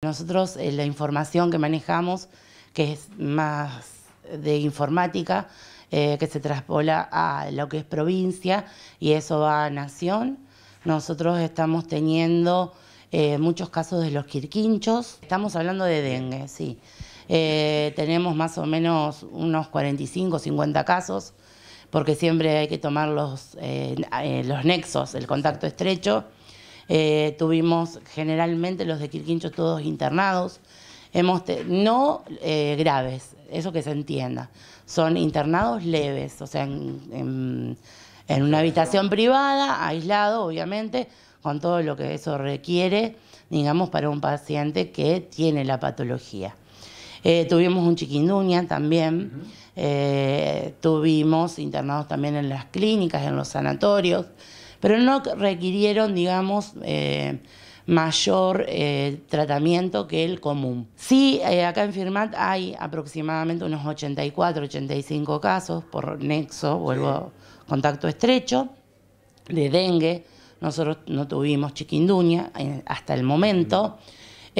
Nosotros eh, la información que manejamos, que es más de informática, eh, que se traspola a lo que es provincia y eso va a nación. Nosotros estamos teniendo eh, muchos casos de los quirquinchos. Estamos hablando de dengue, sí. tenemos más o menos unos 45, 50 casos, porque siempre hay que tomar los, los nexos, el contacto estrecho. Eh, tuvimos generalmente los de Quirquincho todos internados. Hemos no eh, graves, eso que se entienda. Son internados leves, o sea, en, una habitación privada, aislado, obviamente, con todo lo que eso requiere, digamos, para un paciente que tiene la patología. Eh, tuvimos un chiquinduña también, tuvimos internados también en las clínicas, en los sanatorios pero no requirieron, digamos, eh, mayor eh, tratamiento que el común. Sí, eh, acá en Firmat hay aproximadamente unos 84, 85 casos por nexo, vuelvo, contacto estrecho, de dengue. Nosotros no tuvimos chiquinduña hasta el momento.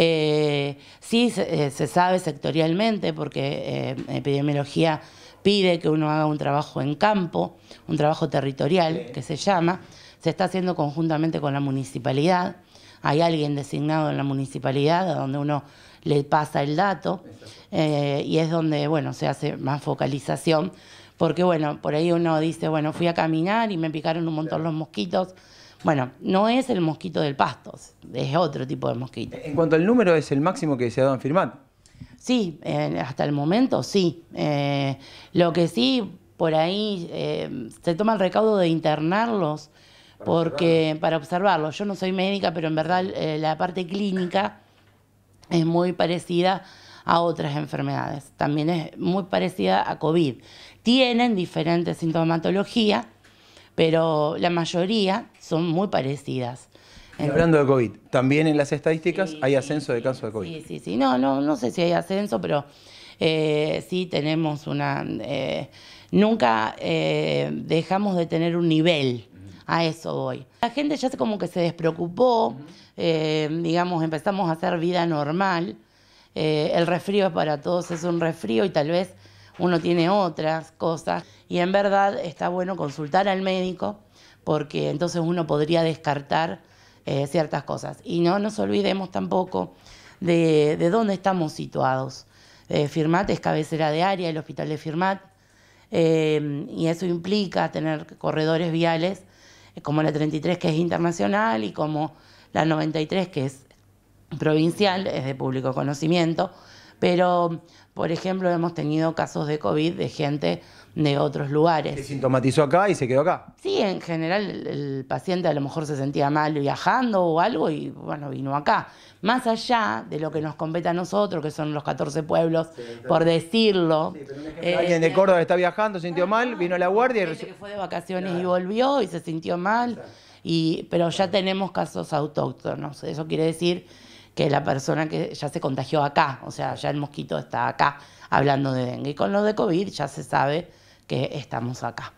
Eh, sí, eh, se, sabe sectorialmente, porque eh, epidemiología pide que uno haga un trabajo en campo, un trabajo territorial, que se llama, se está haciendo conjuntamente con la municipalidad. Hay alguien designado en la municipalidad a donde uno le pasa el dato y es donde bueno se hace más focalización porque bueno por ahí uno dice bueno fui a caminar y me picaron un montón los mosquitos bueno, no es el mosquito del pasto, es otro tipo de mosquito. En cuanto al número, es el máximo que se ha dado en firmar Sí, eh, hasta el momento sí. Eh, lo que sí, por ahí eh, se toma el recaudo de internarlos porque para observarlos. Yo no soy médica, pero en verdad la parte clínica es muy parecida a otras enfermedades. También es muy parecida a COVID. Tienen diferentes sintomatología pero la mayoría son muy parecidas. hablando de COVID, también en las estadísticas hay ascenso de casos de COVID. Sí, sí, sí. No, no, no sé si hay ascenso, pero eh, sí tenemos una... Eh, nunca eh, dejamos de tener un nivel. A eso voy. La gente ya como que se despreocupó, digamos, empezamos a hacer vida normal. el resfrío para todos es un resfrío y tal vez uno tiene otras cosas y en verdad está bueno consultar al médico porque entonces uno podría descartar eh, ciertas cosas. Y no nos olvidemos tampoco de, dónde estamos situados. Eh, Firmat es cabecera de área, el hospital de Firmat, eh, y eso implica tener corredores viales como la 33 que es internacional y como la 93 que es provincial, es de público conocimiento, pero, por ejemplo, hemos tenido casos de COVID de gente de otros lugares. Se sintomatizó acá y se quedó acá. Sí, en general el, paciente a lo mejor se sentía mal viajando o algo y bueno, vino acá. Más allá de lo que nos compete a nosotros, que son los 14 pueblos, por decirlo. Sí, pero alguien de este, Córdoba está viajando, se sintió mal, vino a la guardia y que fue de vacaciones y volvió y se sintió mal. Y, pero ya tenemos casos autóctonos. Eso quiere decir que la persona que ya se contagió acá, o sea, ya el mosquito está acá hablando de dengue. Y con lo de COVID ya se sabe que estamos acá.